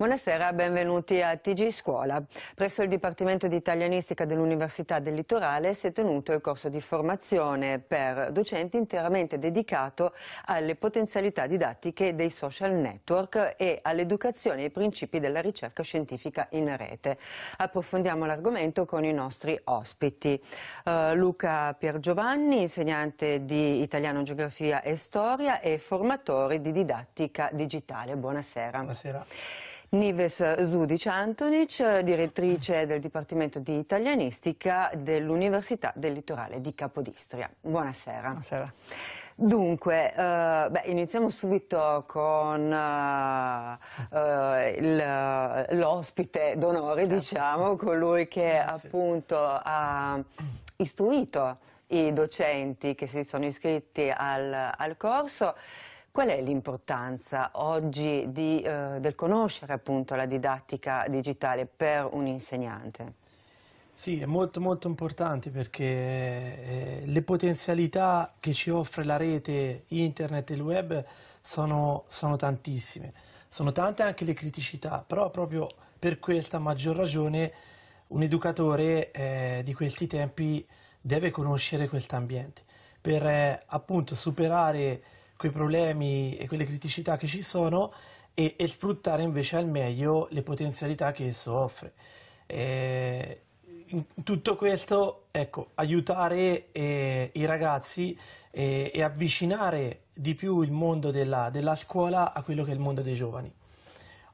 Buonasera, benvenuti a TG Scuola. Presso il Dipartimento di Italianistica dell'Università del Litorale si è tenuto il corso di formazione per docenti interamente dedicato alle potenzialità didattiche dei social network e all'educazione e ai principi della ricerca scientifica in rete. Approfondiamo l'argomento con i nostri ospiti. Uh, Luca Piergiovanni, insegnante di italiano, geografia e storia e formatore di didattica digitale. Buonasera. Buonasera. Nives Zudic Antonic, direttrice del Dipartimento di Italianistica dell'Università del Litorale di Capodistria. Buonasera. Buonasera. Dunque, eh, beh, iniziamo subito con eh, eh l'ospite d'onore, certo. diciamo, colui che Grazie. appunto ha istruito i docenti che si sono iscritti al, al corso. Qual è l'importanza oggi di, eh, del conoscere appunto la didattica digitale per un insegnante? Sì, è molto molto importante perché eh, le potenzialità che ci offre la rete, internet e il web sono, sono tantissime. Sono tante anche le criticità, però proprio per questa maggior ragione un educatore eh, di questi tempi deve conoscere questo ambiente per eh, appunto superare quei problemi e quelle criticità che ci sono e, e sfruttare invece al meglio le potenzialità che esso offre. E, tutto questo, ecco, aiutare eh, i ragazzi eh, e avvicinare di più il mondo della, della, scuola a quello che è il mondo dei giovani.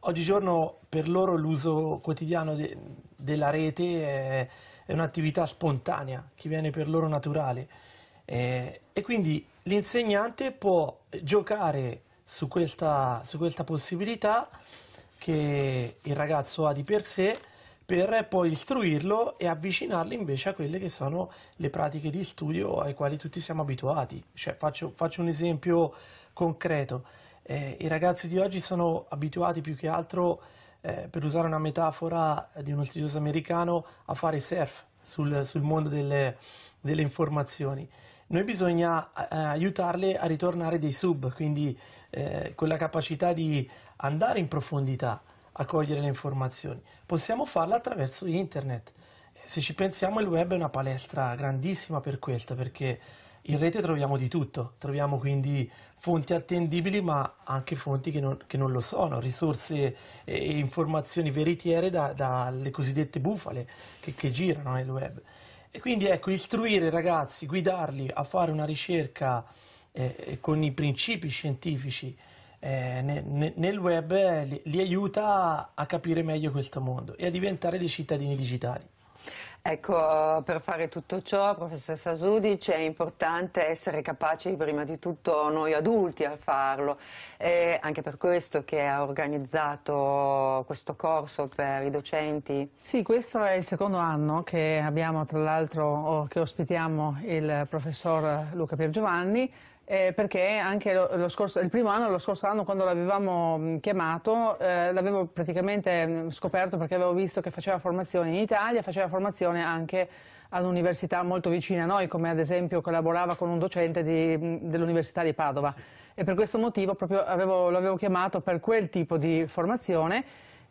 Oggigiorno per loro l'uso quotidiano de, della rete è, è un'attività spontanea che viene per loro naturale eh, e quindi l'insegnante può giocare su questa, su questa possibilità che il ragazzo ha di per sé per poi istruirlo e avvicinarlo invece a quelle che sono le pratiche di studio ai quali tutti siamo abituati. Cioè, faccio, faccio, un esempio concreto. Eh, I ragazzi di oggi sono abituati più che altro, eh, per usare una metafora di uno studioso americano, a fare surf sul, sul mondo delle, delle informazioni noi bisogna eh, aiutarle a ritornare dei sub, quindi eh, quella capacità di andare in profondità a cogliere le informazioni. Possiamo farla attraverso internet. Se ci pensiamo il web è una palestra grandissima per questo, perché in rete troviamo di tutto, troviamo quindi fonti attendibili ma anche fonti che non, che non lo sono, risorse e informazioni veritiere dalle da cosiddette bufale che, che girano nel web. E quindi ecco, istruire i ragazzi, guidarli a fare una ricerca eh, con i principi scientifici eh, ne, nel web eh, li, li aiuta a capire meglio questo mondo e a diventare dei cittadini digitali. Ecco, per fare tutto ciò, professoressa Sudic, è importante essere capaci prima di tutto noi adulti a farlo. È anche per questo che ha organizzato questo corso per i docenti. Sì, questo è il secondo anno che abbiamo, tra l'altro, che ospitiamo il professor Luca Piergiovanni eh, perché anche lo, lo scorso, il primo anno, lo scorso anno quando l'avevamo mm, chiamato, eh, l'avevo praticamente mm, scoperto perché avevo visto che faceva formazione in Italia, faceva formazione anche all'università molto vicina a noi, come ad esempio collaborava con un docente mm, dell'Università di Padova. E per questo motivo avevo, l'avevo chiamato per quel tipo di formazione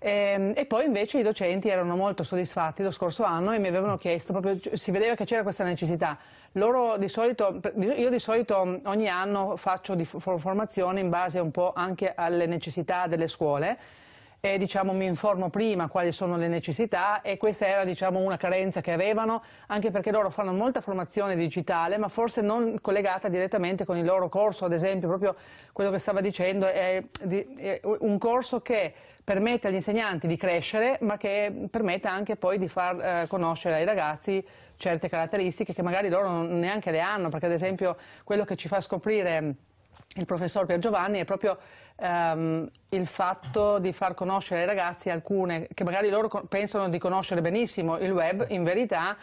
Ehm, e, poi invece i docenti erano molto soddisfatti lo scorso anno e mi avevano chiesto, proprio, si vedeva che c'era questa necessità. Di solito, io di solito ogni anno faccio di formazione in base un po' anche alle necessità delle scuole eh, diciamo, mi informo prima quali sono le necessità e questa era diciamo, una carenza che avevano, anche perché loro fanno molta formazione digitale, ma forse non collegata direttamente con il loro corso, ad esempio, proprio quello che stava dicendo, è, è un corso che permette agli insegnanti di crescere, ma che permette anche poi di far eh, conoscere ai ragazzi certe caratteristiche che magari loro neanche le hanno, perché ad esempio quello che ci fa scoprire il professor Pier Giovanni è proprio ehm, il fatto di far conoscere ai ragazzi alcune che magari loro pensano di conoscere benissimo il web, in verità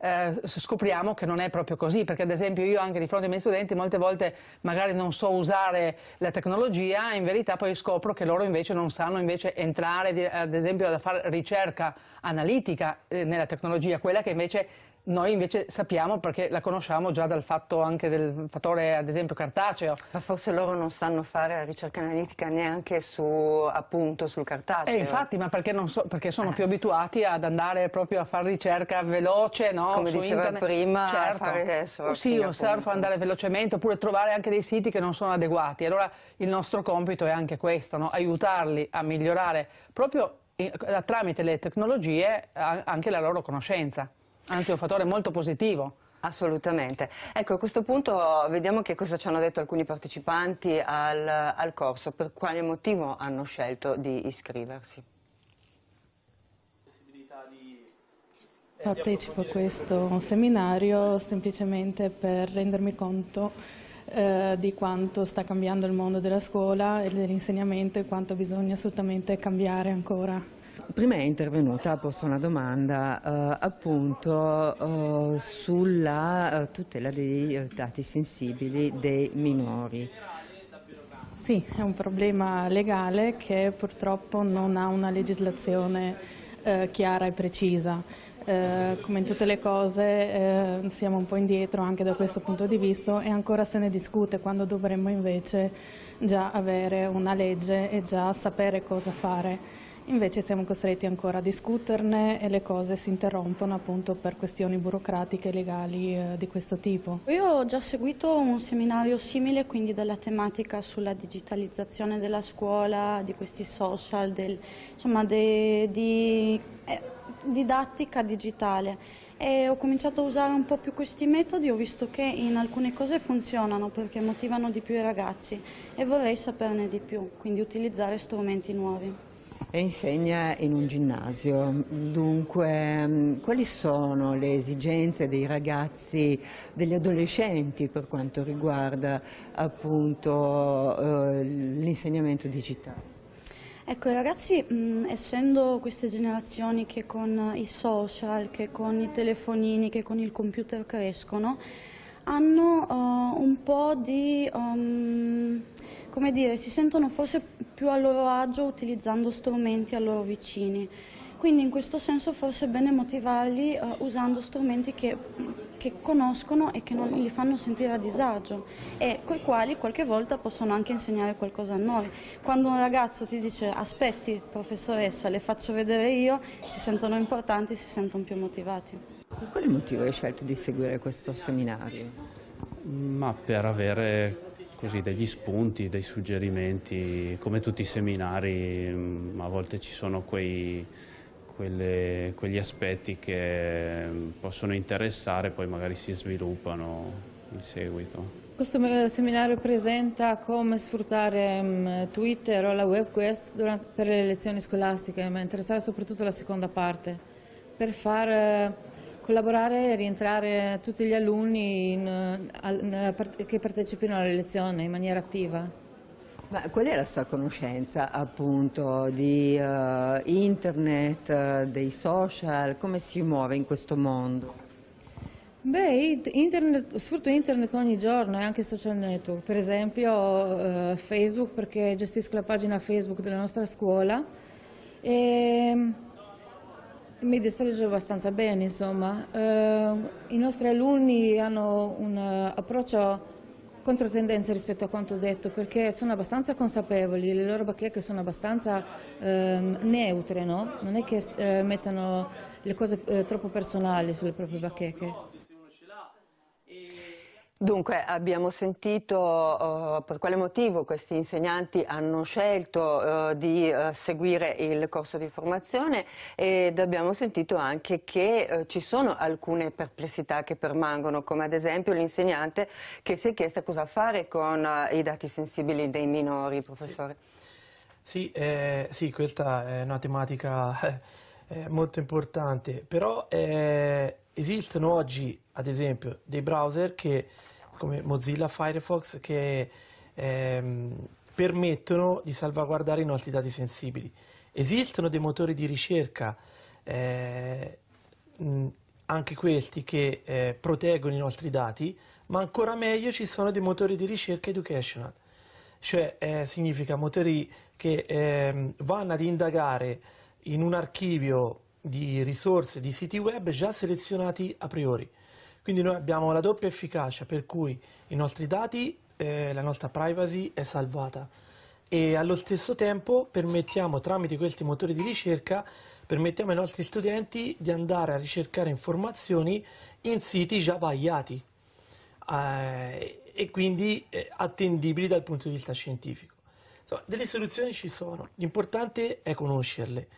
eh, scopriamo che non è proprio così, perché ad esempio io anche di fronte ai miei studenti molte volte magari non so usare la tecnologia, in verità poi scopro che loro invece non sanno invece entrare ad esempio a fare ricerca analitica eh, nella tecnologia, quella che invece noi invece sappiamo perché la conosciamo già dal fatto anche del fattore, ad esempio, cartaceo. Ma forse loro non sanno fare la ricerca analitica neanche su, appunto, sul cartaceo. Eh, infatti, ma perché, so, perché sono più abituati ad andare proprio a fare ricerca veloce, no? Come su diceva internet. prima, certo. fare surfing, Sì, un surf, andare velocemente, oppure trovare anche dei siti che non sono adeguati. Allora il nostro compito è anche questo, no? aiutarli a migliorare proprio eh, tramite le tecnologie anche la loro conoscenza. Anzi, è un fattore molto positivo. Assolutamente. Ecco, a questo punto vediamo che cosa ci hanno detto alcuni partecipanti al, al corso, per quale motivo hanno scelto di iscriversi. Partecipo a questo seminario semplicemente per rendermi conto eh, di quanto sta cambiando il mondo della scuola e dell'insegnamento e quanto bisogna assolutamente cambiare ancora. Prima è intervenuta, ha posto una domanda eh, appunto eh, sulla eh, tutela dei eh, dati sensibili dei minori. Sì, è un problema legale che purtroppo non ha una legislazione eh, chiara e precisa. Eh, come in tutte le cose eh, siamo un po' indietro anche da questo punto di vista e ancora se ne discute quando dovremmo invece già avere una legge e già sapere cosa fare. Invece siamo costretti ancora a discuterne e le cose si interrompono appunto per questioni burocratiche e legali eh, di questo tipo. Io ho già seguito un seminario simile, quindi della tematica sulla digitalizzazione della scuola, di questi social, del, insomma de, di eh, didattica digitale. E ho cominciato a usare un po' più questi metodi, ho visto che in alcune cose funzionano perché motivano di più i ragazzi e vorrei saperne di più, quindi utilizzare strumenti nuovi. E insegna in un ginnasio, dunque mm, quali sono le esigenze dei ragazzi, degli adolescenti per quanto riguarda appunto eh, l'insegnamento digitale? Ecco, i ragazzi, mh, mm, essendo queste generazioni che con i social, che con i telefonini, che con il computer crescono, hanno uh, un po' di... Um, come dire, si sentono forse più a loro agio utilizzando strumenti a loro vicini. Quindi in questo senso forse è bene motivarli eh, usando strumenti che, che, conoscono e che non li fanno sentire a disagio e coi quali qualche volta possono anche insegnare qualcosa a noi. Quando un ragazzo ti dice aspetti professoressa, le faccio vedere io, si sentono importanti, si sentono più motivati. Per quale motivo hai scelto di seguire questo seminario? Ma per avere così, degli spunti, dei suggerimenti, come tutti i seminari mm, a volte ci sono quei, quelle, quegli aspetti che mm, possono interessare, poi magari si sviluppano in seguito. Questo eh, seminario presenta come sfruttare mm, Twitter o la webquest per le lezioni scolastiche, mi interessava soprattutto la seconda parte, per far collaborare e rientrare tutti gli alunni in, in, eh, che partecipino alla lezione in maniera attiva. Ma qual è la sua conoscenza appunto di uh, internet, eh, dei social, come si muove in questo mondo? Beh, internet, sfrutto internet ogni giorno e anche social network, per esempio uh, Facebook perché gestisco la pagina Facebook della nostra scuola e ehm, mi distraggio abbastanza bene, insomma. Eh, I nostri alunni hanno un eh, approccio controtendenza rispetto a quanto detto perché sono abbastanza consapevoli, le loro bacheche sono abbastanza ehm, neutre, no? non è che eh, mettano le cose eh, troppo personali sulle proprie bacheche. Dunque abbiamo sentito uh, per quale motivo questi insegnanti hanno scelto uh, di uh, seguire il corso di formazione ed abbiamo sentito anche che ci sono alcune perplessità che permangono, come ad esempio l'insegnante che si è chiesta cosa fare con i dati sensibili dei minori, professore. Sì, eh, sì questa è una tematica eh, molto importante, però eh, esistono oggi, ad esempio, dei browser che come Mozilla Firefox che ehm, permettono di salvaguardare i nostri dati sensibili. Esistono dei motori di ricerca, eh, anche questi che eh, proteggono i nostri dati, ma ancora meglio ci sono dei motori di ricerca educational, cioè eh, significa motori che ehm, vanno ad indagare in un archivio di risorse, di siti web già selezionati a priori quindi noi abbiamo la doppia efficacia per cui i nostri dati, eh, la nostra privacy è salvata e allo stesso tempo permettiamo tramite questi motori di ricerca permettiamo ai nostri studenti di andare a ricercare informazioni in siti già vagliati eh, e quindi eh, attendibili dal punto di vista scientifico. Insomma, delle soluzioni ci sono, l'importante è conoscerle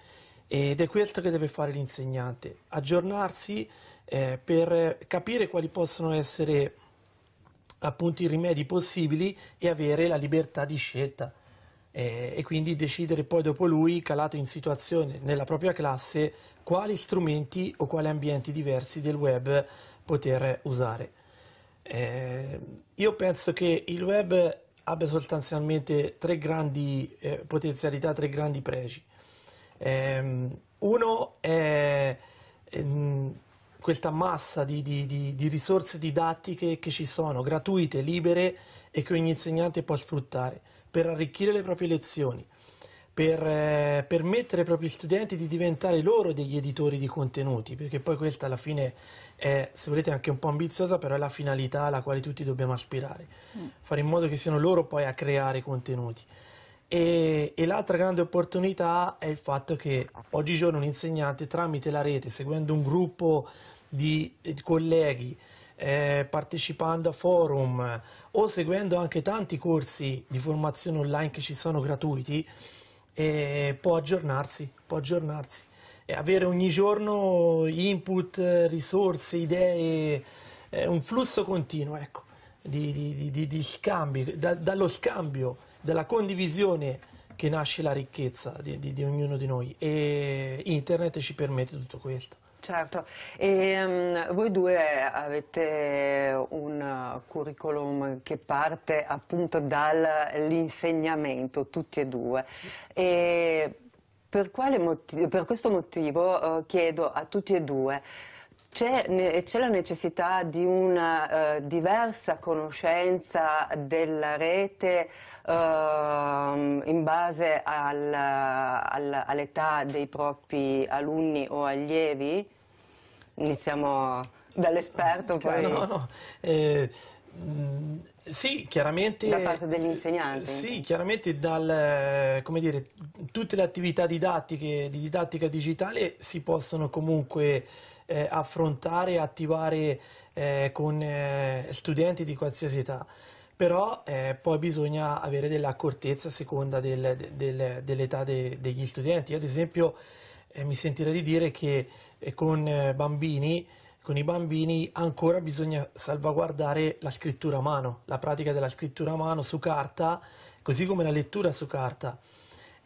ed è questo che deve fare l'insegnante, aggiornarsi eh, per capire quali possono essere appunto i rimedi possibili e avere la libertà di scelta eh, e quindi decidere poi dopo lui, calato in situazione nella propria classe, quali strumenti o quali ambienti diversi del web poter usare. Eh, io penso che il web abbia sostanzialmente tre grandi eh, potenzialità, tre grandi pregi. Ehm, uno è ehm, questa massa di, di, di, di, risorse didattiche che ci sono, gratuite, libere e che ogni insegnante può sfruttare per arricchire le proprie lezioni, per eh, permettere ai propri studenti di diventare loro degli editori di contenuti, perché poi questa alla fine è, se volete, anche un po' ambiziosa, però è la finalità alla quale tutti dobbiamo aspirare, mm. fare in modo che siano loro poi a creare contenuti. E, e, l'altra grande opportunità è il fatto che oggigiorno un insegnante tramite la rete, seguendo un gruppo di, eh, di colleghi, eh, partecipando a forum o seguendo anche tanti corsi di formazione online che ci sono gratuiti, eh, può aggiornarsi, può aggiornarsi e avere ogni giorno input, risorse, idee, eh, un flusso continuo ecco, di, di, di, scambi, da, dallo scambio della condivisione che nasce la ricchezza di, di, di ognuno di noi e internet ci permette tutto questo. Certo, e, um, voi due avete un curriculum che parte appunto dall'insegnamento, tutti e due. E per, per, questo motivo uh, chiedo a tutti e due c'è, la necessità di una eh, diversa conoscenza della rete eh, in base al, al, all'età dei propri alunni o allievi? Iniziamo dall'esperto poi. No, no. Eh, mm, sì, chiaramente. Da parte degli insegnanti. Sì, chiaramente dal, come dire, tutte le attività didattiche di didattica digitale si possono comunque eh, affrontare e attivare eh, con eh, studenti di qualsiasi età. Però eh, poi bisogna avere dell'accortezza a seconda del, del, dell'età de, degli studenti. Io ad esempio eh, mi sentirei di dire che eh, con, bambini, con i bambini ancora bisogna salvaguardare la scrittura a mano, la pratica della scrittura a mano su carta, così come la lettura su carta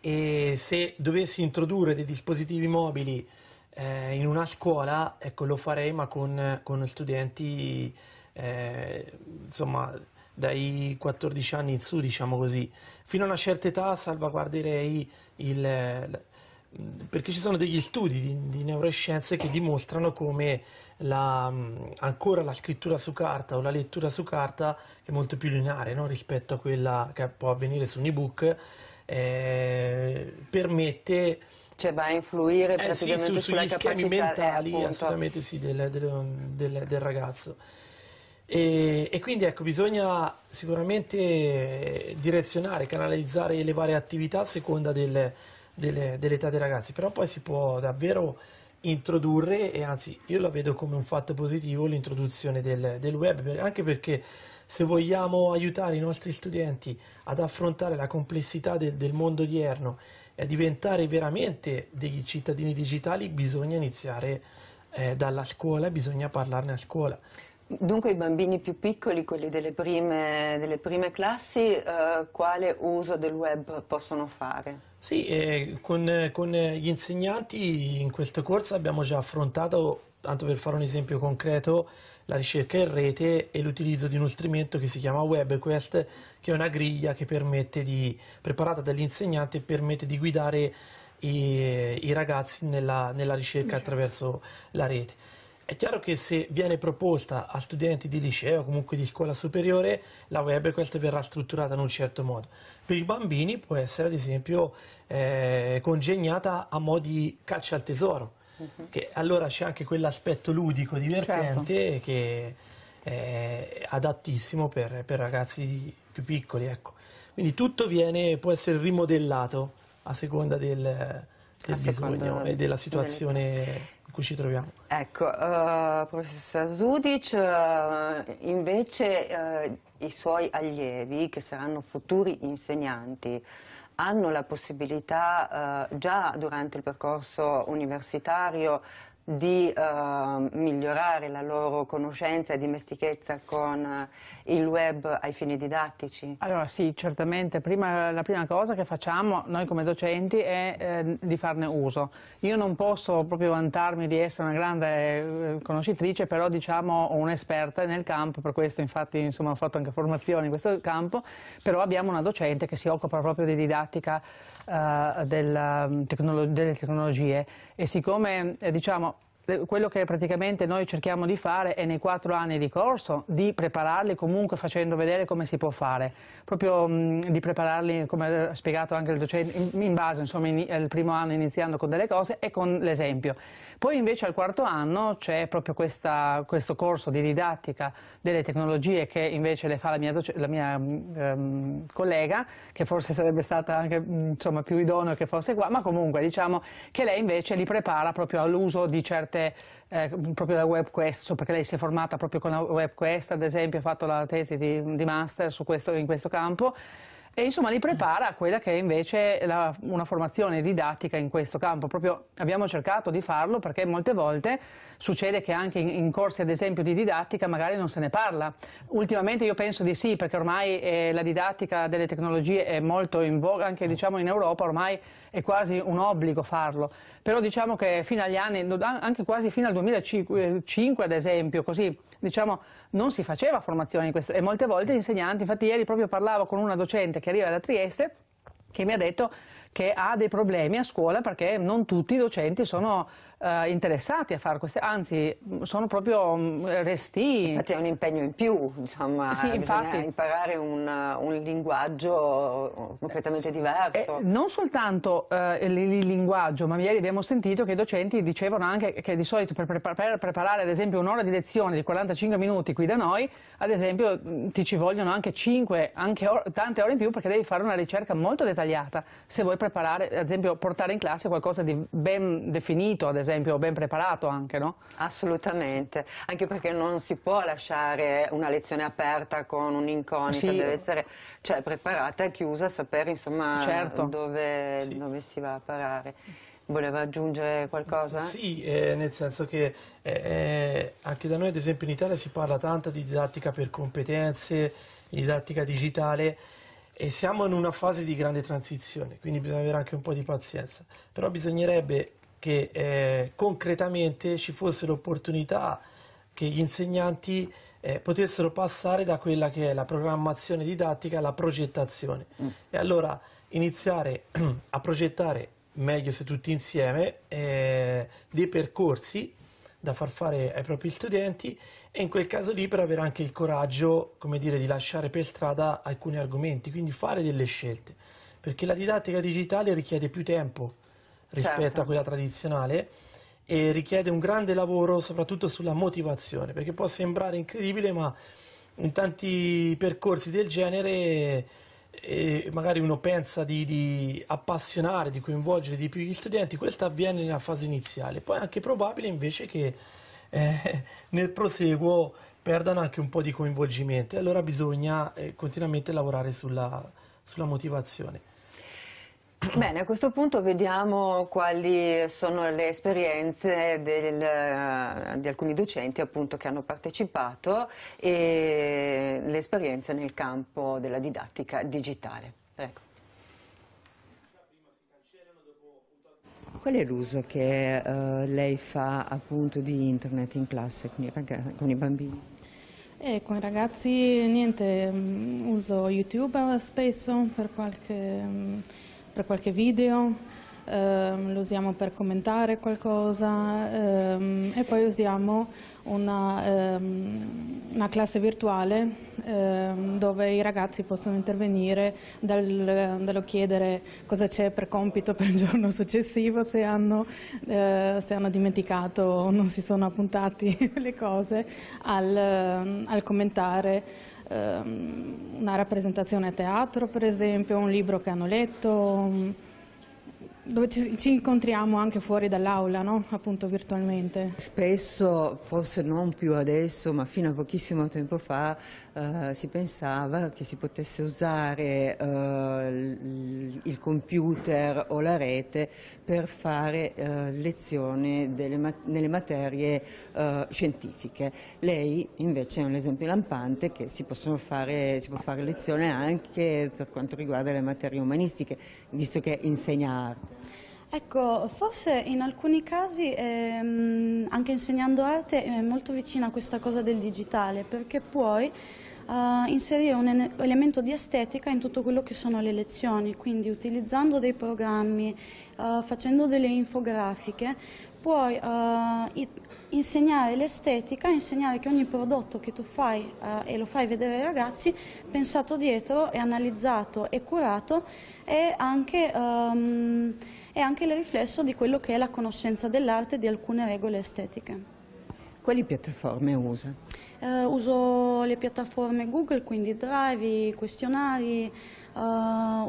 e se dovessi introdurre dei dispositivi mobili eh, in una scuola ecco, lo farei ma con, con studenti eh, insomma dai 14 anni in su diciamo così fino a una certa età salvaguarderei il perché ci sono degli studi di, di neuroscienze che dimostrano come la, ancora la scrittura su carta o la lettura su carta che è molto più lineare no? rispetto a quella che può avvenire su un ebook eh, permette cioè va a influire eh, praticamente sì, su, sulla capacità eh, mentali eh, assolutamente sì, del, del, del, del ragazzo. E, e, quindi ecco, bisogna sicuramente direzionare, canalizzare le varie attività a seconda del, delle, dell'età dei ragazzi, però poi si può davvero introdurre, e anzi io la vedo come un fatto positivo, l'introduzione del, del web, anche perché se vogliamo aiutare i nostri studenti ad affrontare la complessità del, del mondo odierno e a diventare veramente dei cittadini digitali bisogna iniziare eh, dalla scuola, bisogna parlarne a scuola. Dunque i bambini più piccoli, quelli delle prime, delle prime classi, eh, quale uso del web possono fare? Sì, eh, con, con, gli insegnanti in questo corso abbiamo già affrontato, tanto per fare un esempio concreto, la ricerca in rete e l'utilizzo di uno strumento che si chiama WebQuest, che è una griglia che permette di, preparata dall'insegnante, permette di guidare i, i ragazzi nella, nella ricerca attraverso la rete. È chiaro che se viene proposta a studenti di liceo o comunque di scuola superiore, la web questa verrà strutturata in un certo modo. Per i bambini può essere ad esempio eh, congegnata a modi caccia al tesoro, Uh-huh. Che, allora c'è anche quell'aspetto ludico, divertente, certo. che è adattissimo per, per, ragazzi più piccoli. Ecco. Quindi tutto viene, può essere rimodellato a seconda del, del a bisogno seconda e della situazione cui ci troviamo. Ecco, uh, eh, professor Zudic, uh, invece uh, i suoi allievi, che saranno futuri insegnanti, hanno la possibilità eh, già durante il percorso universitario di uh, migliorare la loro conoscenza e dimestichezza con uh, il web ai fini didattici? Allora sì, certamente. Prima, la prima cosa che facciamo noi come docenti è eh, di farne uso. Io non posso proprio vantarmi di essere una grande eh, conoscitrice, però diciamo un'esperta nel campo, per questo infatti insomma, ho fatto anche formazione in questo campo, però abbiamo una docente che si occupa proprio di didattica eh, della, mm, tecnolo delle tecnologie e siccome eh, diciamo quello che praticamente noi cerchiamo di fare è nei quattro anni di corso di prepararli comunque facendo vedere come si può fare, proprio mh, di prepararli come ha spiegato anche il docente in, in base insomma in, il primo anno iniziando con delle cose e con l'esempio. Poi invece al quarto anno c'è proprio questa, questo corso di didattica delle tecnologie che invece le fa la mia, la mia ehm, collega che forse sarebbe stata anche insomma, più idonea che fosse qua ma comunque diciamo che lei invece li prepara proprio all'uso di certe parte eh, proprio da WebQuest, perché lei si è formata proprio con la WebQuest, ad esempio ha fatto la tesi di, di master questo, in questo campo e insomma li prepara a quella che è invece la, una formazione didattica in questo campo. Proprio abbiamo cercato di farlo perché molte volte succede che anche in, in, corsi ad esempio di didattica magari non se ne parla. Ultimamente io penso di sì perché ormai eh, la didattica delle tecnologie è molto in voga, anche diciamo in Europa ormai è quasi un obbligo farlo però diciamo che fino agli anni, anche quasi fino al 2005 ad esempio, così diciamo, non si faceva formazione in questo e molte volte gli insegnanti, infatti ieri proprio parlavo con una docente che arriva da Trieste che mi ha detto che ha dei problemi a scuola perché non tutti i docenti sono eh, interessati a fare queste, anzi sono proprio mm, resti. Infatti è un impegno in più, insomma, sì, infatti, imparare un, un, linguaggio completamente eh, diverso. Eh, non soltanto eh, il, il, linguaggio, ma ieri abbiamo sentito che i docenti dicevano anche che di solito per, per, per preparare ad esempio un'ora di lezione di 45 minuti qui da noi, ad esempio ti ci vogliono anche 5, anche or tante ore in più perché devi fare una ricerca molto dettagliata se vuoi preparare, ad esempio portare in classe qualcosa di ben definito, ad esempio, ben preparato anche, no? Assolutamente, anche perché non si può lasciare una lezione aperta con un'incognita, sì. deve essere cioè, preparata e chiusa, sapere insomma certo. dove, sì. dove si va a parare. Voleva aggiungere qualcosa? Sì, eh, nel senso che eh, eh anche da noi, ad esempio in Italia, si parla tanto di didattica per competenze, di didattica digitale, e siamo in una fase di grande transizione, quindi bisogna avere anche un po' di pazienza, però bisognerebbe che eh, concretamente ci fosse l'opportunità che gli insegnanti eh, potessero passare da quella che è la programmazione didattica alla progettazione mm. e allora iniziare a progettare meglio se tutti insieme eh, dei percorsi da far fare ai propri studenti e in quel caso lì per avere anche il coraggio, come dire, di lasciare per strada alcuni argomenti, quindi fare delle scelte, perché la didattica digitale richiede più tempo rispetto certo. a quella tradizionale e richiede un grande lavoro soprattutto sulla motivazione, perché può sembrare incredibile, ma in tanti percorsi del genere e magari uno pensa di, di, appassionare, di coinvolgere di più gli studenti, questo avviene nella fase iniziale, poi è anche probabile invece che eh, nel proseguo perdano anche un po' di coinvolgimento, allora bisogna eh, continuamente lavorare sulla, sulla motivazione. Bene, a questo punto vediamo quali sono le esperienze del, eh, di alcuni docenti appunto, che hanno partecipato e le esperienze nel campo della didattica digitale. Prego. Qual è l'uso che uh, lei fa appunto di internet in classe con i, con i bambini? E eh, con i ragazzi niente, mm, uso YouTube spesso per qualche mm, per qualche video, ehm, lo usiamo per commentare qualcosa ehm, e poi usiamo una, ehm, una classe virtuale ehm, dove i ragazzi possono intervenire dallo chiedere cosa c'è per compito per il giorno successivo, se hanno, eh, se hanno dimenticato o non si sono appuntati le cose, al, ehm, al commentare Ehm, una rappresentazione a teatro per esempio, un libro che hanno letto, dove ci, ci, incontriamo anche fuori dall'aula, no? appunto virtualmente. Spesso, forse non più adesso, ma fino a pochissimo tempo fa, eh, si pensava che si potesse usare eh, il computer o la rete per fare eh, lezioni delle, nelle materie eh, scientifiche. Lei invece è un esempio lampante che si, fare, si può fare lezione anche per quanto riguarda le materie umanistiche, visto che insegna arte. Ecco, forse in alcuni casi, ehm, anche insegnando arte, è molto vicina a questa cosa del digitale, perché puoi eh, inserire un elemento di estetica in tutto quello che sono le lezioni, quindi utilizzando dei programmi, eh, facendo delle infografiche, puoi eh, insegnare l'estetica, insegnare che ogni prodotto che tu fai eh, e lo fai vedere ai ragazzi, pensato dietro e analizzato e curato, è anche... Ehm, è anche il riflesso di quello che è la conoscenza dell'arte e di alcune regole estetiche. Quali piattaforme usa? Uh, uso le piattaforme Google, quindi drive, questionari, uh,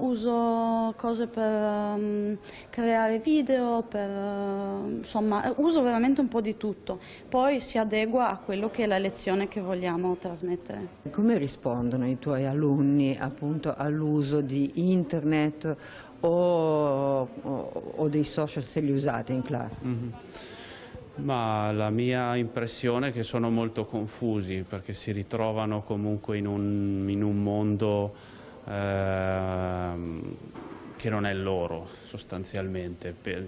uso cose per um, creare video, per, uh, insomma uso veramente un po' di tutto. Poi si adegua a quello che è la lezione che vogliamo trasmettere. Come rispondono i tuoi alunni appunto all'uso di internet o, o, dei social se li usate in classe? Mm -hmm. Ma la mia impressione è che sono molto confusi perché si ritrovano comunque in un, in un mondo eh, che non è loro sostanzialmente. Per,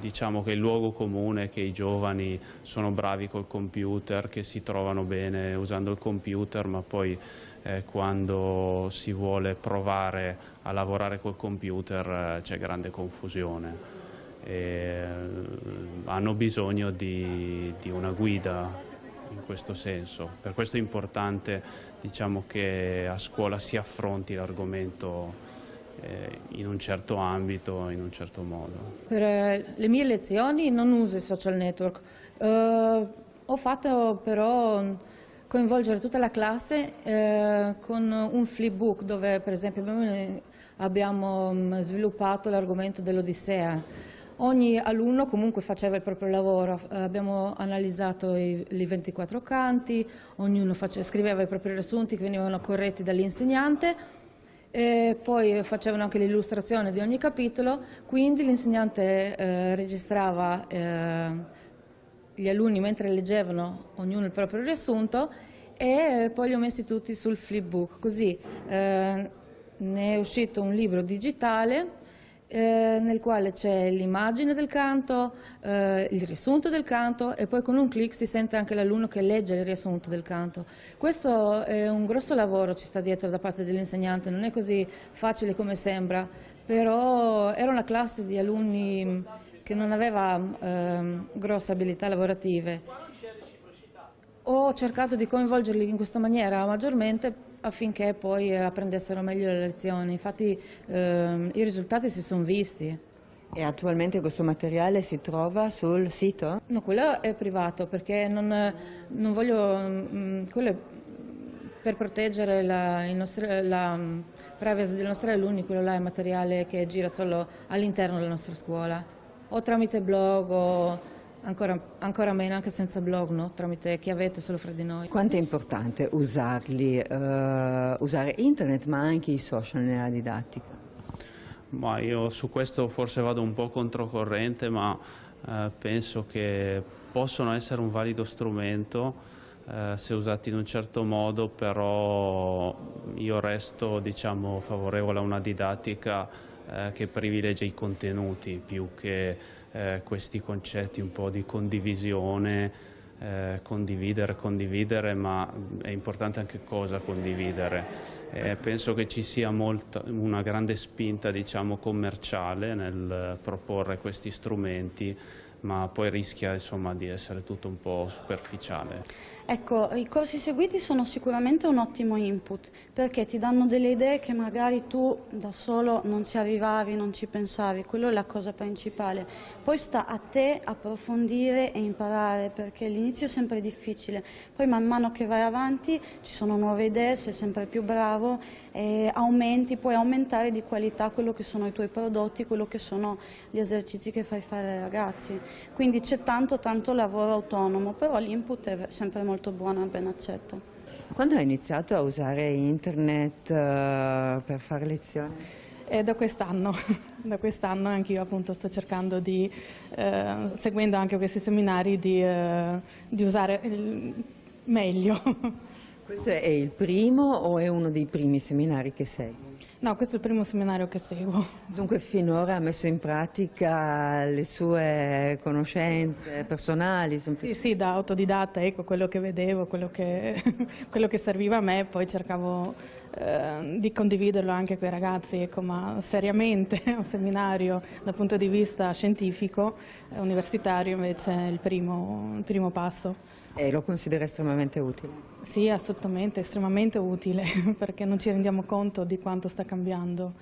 diciamo che il luogo comune è che i giovani sono bravi col computer, che si trovano bene usando il computer ma poi eh, quando si vuole provare a lavorare col computer eh, c'è grande confusione. E eh, hanno bisogno di, di una guida in questo senso. Per questo è importante diciamo, che a scuola si affronti l'argomento eh, in un certo ambito, in un certo modo. Per le mie lezioni non uso i social network, uh, ho fatto però coinvolgere tutta la classe eh, con un flipbook dove per esempio abbiamo, eh, mm, sviluppato l'argomento dell'Odissea. Ogni alunno comunque faceva il proprio lavoro, eh, abbiamo analizzato i, i 24 canti, ognuno face, scriveva i propri riassunti che venivano corretti dall'insegnante e poi facevano anche l'illustrazione di ogni capitolo, quindi l'insegnante eh, registrava eh, gli alunni mentre leggevano ognuno il proprio riassunto e poi li ho messi tutti sul flipbook, così eh, ne è uscito un libro digitale eh, nel quale c'è l'immagine del canto, eh, il riassunto del canto e poi con un clic si sente anche l'alunno che legge il riassunto del canto. Questo è un grosso lavoro ci sta dietro da parte dell'insegnante, non è così facile come sembra, però era una classe di alunni che non aveva ehm, grosse abilità lavorative. Ho cercato di coinvolgerli in questa maniera maggiormente affinché poi apprendessero meglio le lezioni. Infatti ehm, i risultati si sono visti. E attualmente questo materiale si trova sul sito? No, quello è privato perché non, non voglio... Mh, mm, quello è per proteggere la, nostri, la mm, privacy dei nostri alunni, quello là è materiale che gira solo all'interno della nostra scuola o tramite blog o ancora, ancora meno anche senza blog, no? tramite avete solo fra di noi. Quanto è importante usarli, eh, usare internet ma anche i social nella didattica? Ma io su questo forse vado un po' controcorrente ma eh, penso che possono essere un valido strumento eh, se usati in un certo modo, però io resto diciamo, favorevole a una didattica eh, che privilegia i contenuti più che eh, questi concetti un po' di condivisione, eh, condividere, condividere, ma è importante anche cosa condividere. Eh, penso che ci sia molta, una grande spinta diciamo, commerciale nel proporre questi strumenti ma poi rischia insomma, di essere tutto un po' superficiale. Ecco, i corsi seguiti sono sicuramente un ottimo input perché ti danno delle idee che magari tu da solo non ci arrivavi, non ci pensavi, quello è la cosa principale. Poi sta a te approfondire e imparare perché l'inizio è sempre difficile, poi man mano che vai avanti ci sono nuove idee, sei sempre più bravo e aumenti, puoi aumentare di qualità quello che sono i tuoi prodotti, quello che sono gli esercizi che fai fare ai ragazzi. Quindi c'è tanto tanto lavoro autonomo, però l'input è sempre molto molto buona, ben accetta. Quando hai iniziato a usare internet eh, per fare lezioni? È eh, da quest'anno, da quest'anno anche io appunto sto cercando di, eh, seguendo anche questi seminari, di, eh, di usare meglio. Questo è il primo o è uno dei primi seminari che segui? No, questo è il primo seminario che seguo. Dunque finora ha messo in pratica le sue conoscenze personali? Sì, sì, da autodidatta, ecco, quello che vedevo, quello che, quello che serviva a me, poi cercavo eh, di condividerlo anche con i ragazzi, ecco, ma seriamente un seminario dal punto di vista scientifico, eh, universitario invece è il primo, il primo passo. E lo considera estremamente utile? Sì, assolutamente, estremamente utile, perché non ci rendiamo conto di quanto sta cambiando.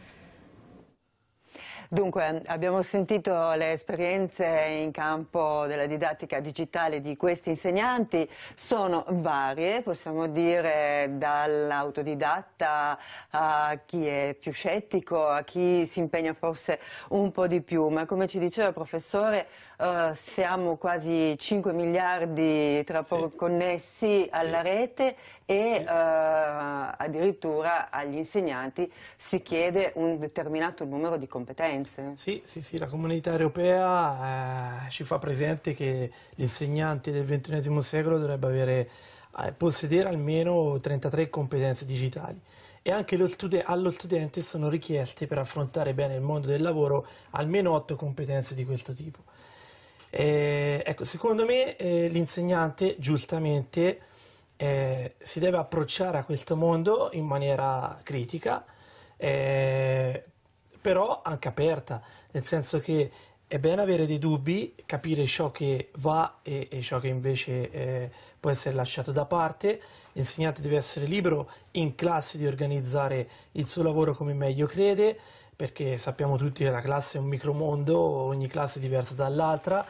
Dunque, abbiamo sentito le esperienze in campo della didattica digitale di questi insegnanti, sono varie, possiamo dire dall'autodidatta a chi è più scettico, a chi si impegna forse un po' di più, ma come ci diceva il professore, eh, siamo quasi 5 miliardi tra poco sì. connessi alla sì. rete e sì. uh, addirittura agli insegnanti si chiede un determinato numero di competenze. Sì, sì, sì la comunità europea eh, ci fa presente che gli insegnanti del XXI secolo dovrebbero avere, eh, possedere almeno 33 competenze digitali e anche studen allo studente sono richieste per affrontare bene il mondo del lavoro almeno 8 competenze di questo tipo. Eh, ecco, secondo me eh, l'insegnante giustamente eh, si deve approcciare a questo mondo in maniera critica, eh, però anche aperta, nel senso che è bene avere dei dubbi, capire ciò che va e, e ciò che invece eh, può essere lasciato da parte. L'insegnante deve essere libero in classe di organizzare il suo lavoro come meglio crede perché sappiamo tutti che la classe è un micromondo, ogni classe è diversa dall'altra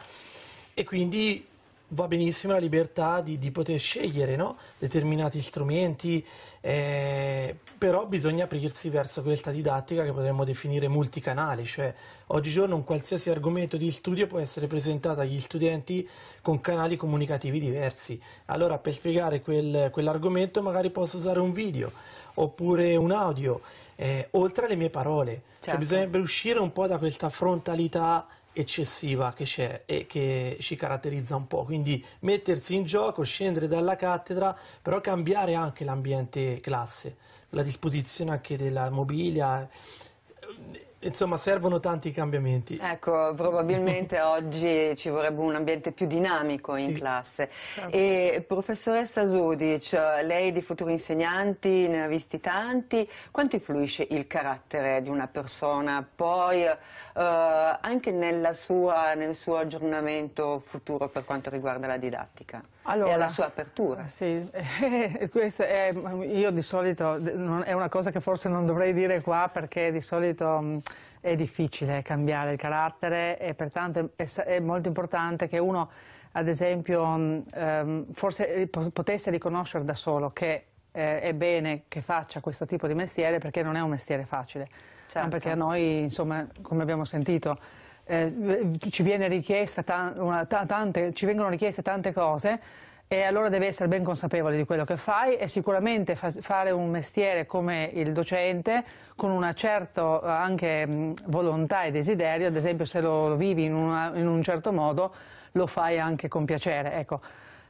e quindi va benissimo la libertà di, di poter scegliere no? determinati strumenti, eh, però bisogna aprirsi verso questa didattica che potremmo definire multicanale, cioè oggigiorno un qualsiasi argomento di studio può essere presentato agli studenti con canali comunicativi diversi. Allora per spiegare quel, quell'argomento magari posso usare un video oppure un audio, eh, oltre alle mie parole. Cioè, certo. Cioè, bisognerebbe uscire un po' da questa frontalità eccessiva che c'è e che ci caratterizza un po', quindi mettersi in gioco, scendere dalla cattedra, però cambiare anche l'ambiente classe, la disposizione anche della mobilia Insomma, servono tanti cambiamenti. Ecco, probabilmente oggi ci vorrebbe un ambiente più dinamico in sì. classe. Certo. E, professoressa Zudic, lei di futuri insegnanti ne ha visti tanti. Quanto influisce il carattere di una persona poi eh, anche sua, nel suo aggiornamento futuro per quanto riguarda la didattica? allora, e alla sua apertura. Sì, questo è, io di solito, è una cosa che forse non dovrei dire qua perché di solito mm, è difficile cambiare il carattere e pertanto è, molto importante che uno, ad esempio, mm, ehm, forse potesse riconoscere da solo che eh, è bene che faccia questo tipo di mestiere perché non è un mestiere facile, certo. perché a noi, insomma, come abbiamo sentito, eh, ci, una, tante, ci vengono richieste tante cose e allora devi essere ben consapevole di quello che fai e sicuramente fa fare un mestiere come il docente con una certa eh, anche mh, mm, volontà e desiderio, ad esempio se lo, lo vivi in, una, in, un certo modo lo fai anche con piacere. Ecco.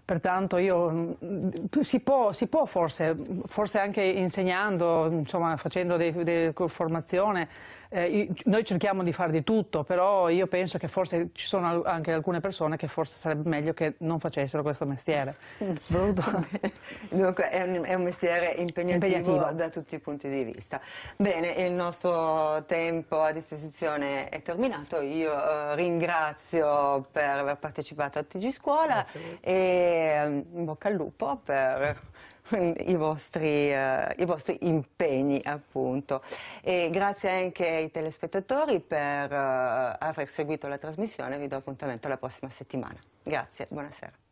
Pertanto io, mm, mm, si, può, si può forse, forse anche insegnando, insomma, facendo dei, dei, formazione, eh, noi cerchiamo di fare di tutto, però io penso che forse ci sono anche alcune persone che forse sarebbe meglio che non facessero questo mestiere. Dunque è un, è un mestiere impegnativo, impegnativo, da tutti i punti di vista. Bene, il nostro tempo a disposizione è terminato, io eh, ringrazio per aver partecipato a TG Scuola e mm, in bocca al lupo per i vostri, eh, i vostri impegni appunto e grazie anche ai telespettatori per eh, aver seguito la trasmissione vi do appuntamento la prossima settimana grazie, buonasera